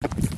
you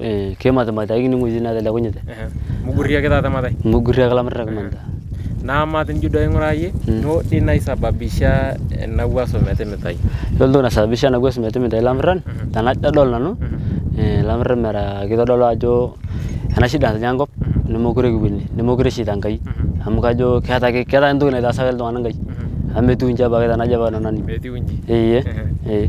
Eh, ko mata ini ngu jina dala kunyata eh, mugurya kita mata mugurya kala merah kemana? Nama mata njuda yang rayi hmm. no dina sababisha babisha waso eh, mete metai loldo na babisha na waso mete metai lamran hmm. tanat dol nanu hmm. lamran merah kita dol sih ana shida Nemu nemokure gubini nemokure shida ngai amkajo kata ke kata entu na dasa wel to anangai ametu inja bagata na jaba nanani metu inji iye Iya. iya.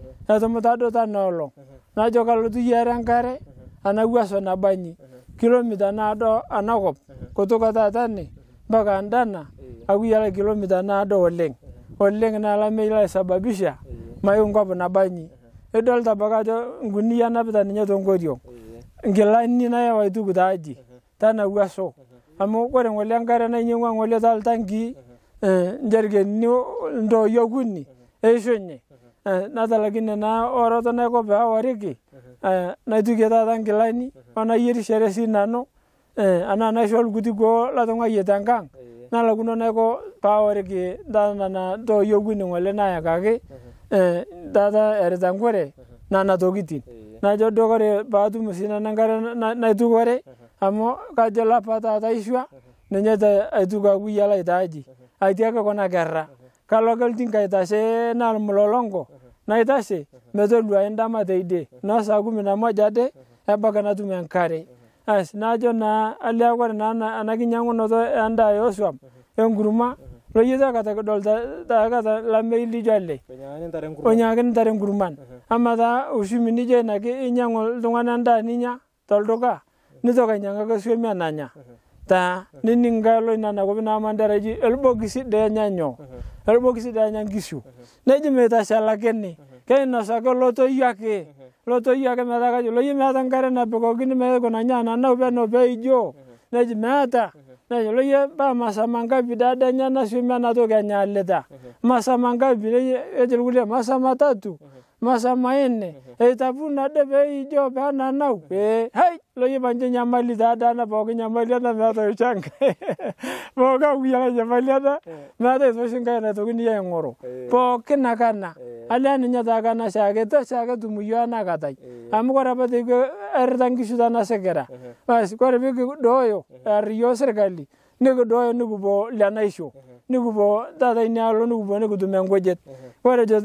etumutaduta nolong najo kalotu iyara enkare anawuaso nabanyi kilomita naado anakop kutoka tatani mpaka ndana akuyala kilomita naado oleng oleng naa laisababisha mayu nkop nabanyi idolta mpaka ajo nkunia napita ninye tonkoriong nkilani nayawa ituku taaji tanawuaso amu kore ng'ole enkare nainyeng'ua ng'ole taltankii eh, njerkenini ntooi okuni eishunye Eh, natalakinena orota neko ba wariki na tuke ta tan kilani ana yiri shere sinano eh, ana na shol guti go la nana yetanga na na do ngole na yaka ke eh, da nana er na na do giti na jo gore ba musina na ngare gore amo ka pata iswa ne ne da ai ai kalo ake oltinka aitashe naa mlolongo naitashe metoduai ndama teidie noo saa kumi na moja ade ebaiki natum enkare asi najo naa alee kore naa ana kinyiang'unoto endaa esuom enkuruma loyeu akata kidolita akata lamei lijo ale onyiang'akini ntare nkurumwan ama taa uchumi nijo ina inyang'u ltung'ani endaa ninya tolduka nitoki ainyang'aki suomi nanya. ta nini ngalo nana ko na mandara ji elbo gisi de nyanyo uhuh. elbo gisi de nyang gisu uhuh. ne ji meta sala uhuh. kenni ken na sa ko loto yake loto yake meta kaji lo yi meta ngare na be ko gini me ko na nyana na be no be jo ne ji meta ne ji lo ye ba masa manga bi da da nyana su me na to ga da masa manga bi ne ye masa tu masamaine mhm. etapuna debe ijo bana nau eh mhm. hai loye banje nyamali dada na bogi nyamali na mata uchanga boga uya nyamali mhm. na mata zoshinga na tokini ya ngoro boki na kana ala ni nyata kana shage to shage tumuyo na katai amukora bade ko erdangi sudana segera bas kore bi doyo yo serkali ne doyo ne bo lanaisho nikipuo taata inaalo nikipuo nikitum enkujit. Ore ejo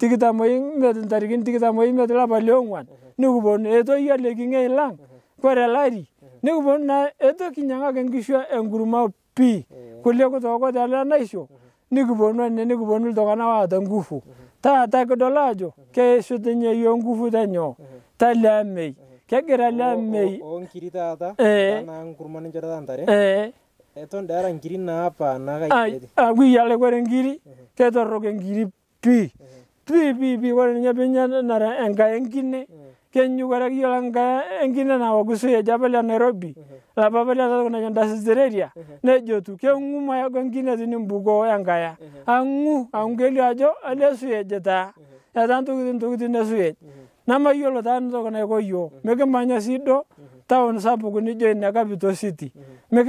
tikitam oimiet ntarikini tikitam oimiet lapa le ong'uan nikiponu etoyio ele king'ei lang ore ele ari nikiponu naa etu kinyang'aki nkishu enkurma pii kulie kitooko tele naisho nikiponu ene nikiponu iltung'anak oota nguvu. Taata kidol aajo keishut ninye yiok nguvu tenyoo tele amei. Kegira ele amei. Oonkiri taata enaa enkurma ninchorita eh eton dara ngiri naapa nakaideti ah, akwiyale kwere ngiri ketorroke ngiri pi pi pi pi ore ninye pinyanare enkaya enkine kenyu kore kiyolo enkaya enkine nawakusuya japa le nairobi lapa apa le kuna jendasisireria nejotu keng'u na enkine tinimbukoo enkaya ang'u ang'u kelio ajo ya suyej taa etaa ntokitin ntokitin esuyej namayiolo taa ntoki naiko yiok mikimanya sii duo taon sapuk nijo ine capital city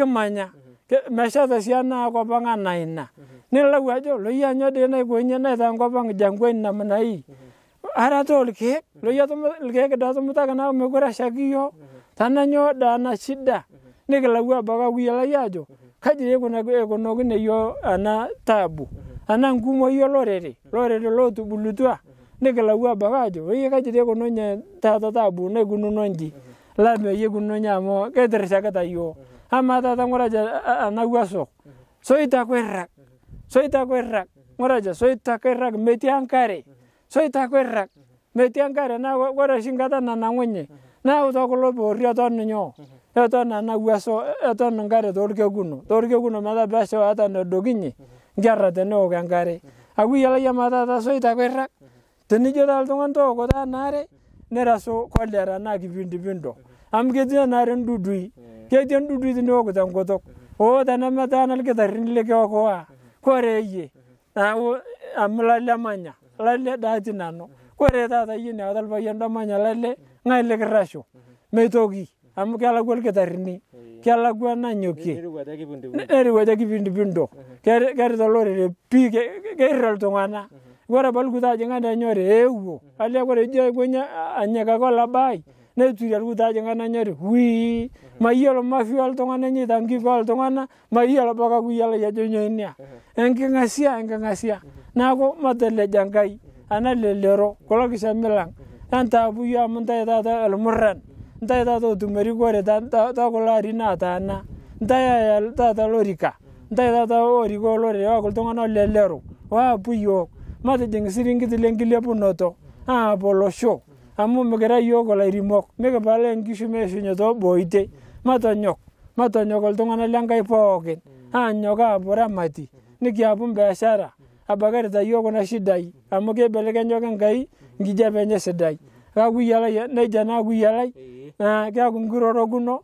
manya Meixatazianak okopan nahi nahi. Ni lagua jo, loia nioa dena iku egin nahi eta okopan gizango egin naman nahi. Haratu hori kek, loia hori kek edo atumutakena hau megura Tana nioa da, ana sida. Nik lagua baka hui ala jo, kaita yo ana tabu. Ana ngumo jo lorere, lorere lotu bulutua. Nik lagua baka jo, hori kaita eguna eguna tata tabu, eguna nonji. Labe eguna eguna moa, amata tan guaraja na guaso soy ta soita soy ta guerra guaraja soy ta guerra meti ankare soy ta guerra meti ankare na guara singata na na guñe na uto kolo borri ato niño ato na na guaso ato na ngare do orke guno do guno mada beso ato na do guñe jarra de no ngare agui ya la llamada da soy ta guerra teni yo dal don to goda na re kolera na gi bindi bindo ndudui ketiin duduitin eokuta nkutuk oo tenemetaana ilkitarini likiokoa kore yie naaku amu lale emanya nanu kore taata yie niawata ilpayian damanya lale ng'ae likirrashu meitoki amu kelakwa ilkitarini kelakwa nanyokie neriwata kipindpindo kerita olorere pii keirra iltung'ana kore abaki ilkuto ajing'a nenyori eewuo alee kore ijo aikonyi anyikaki olabaai netuirial kutaajing'ana nyori wii mayiolo mafio oltung'ana enyeita nkiko oltung'ana ma mpaka kuyiolo ajo nyoo inia enking'asia enking'asia naaku mateleja nkai ana lelero kulo kishomi lang Ta yong amu ntae taata elmurran ntae taata otumo rikore to kulo arin nataana ntae taata lorika ntae taata orika olorere ooku iltung'ana olelero waapu yong matijing' sirinkiti a ah, aapolosho amu mikiraa yiook ilairemok mikipalaa nkishu meishunye tooboite matonyok matonyok iltung'anak lenkai pookin aanyok mm. aapu ramati mm-hmm. nikiapu mbeeshara mm-hmm. abakarita yiook kuna shidai mm-hmm. amu keibelekenyaki nkai nkijape enye sidai kakuyia lai nejia naa akuyia lai naa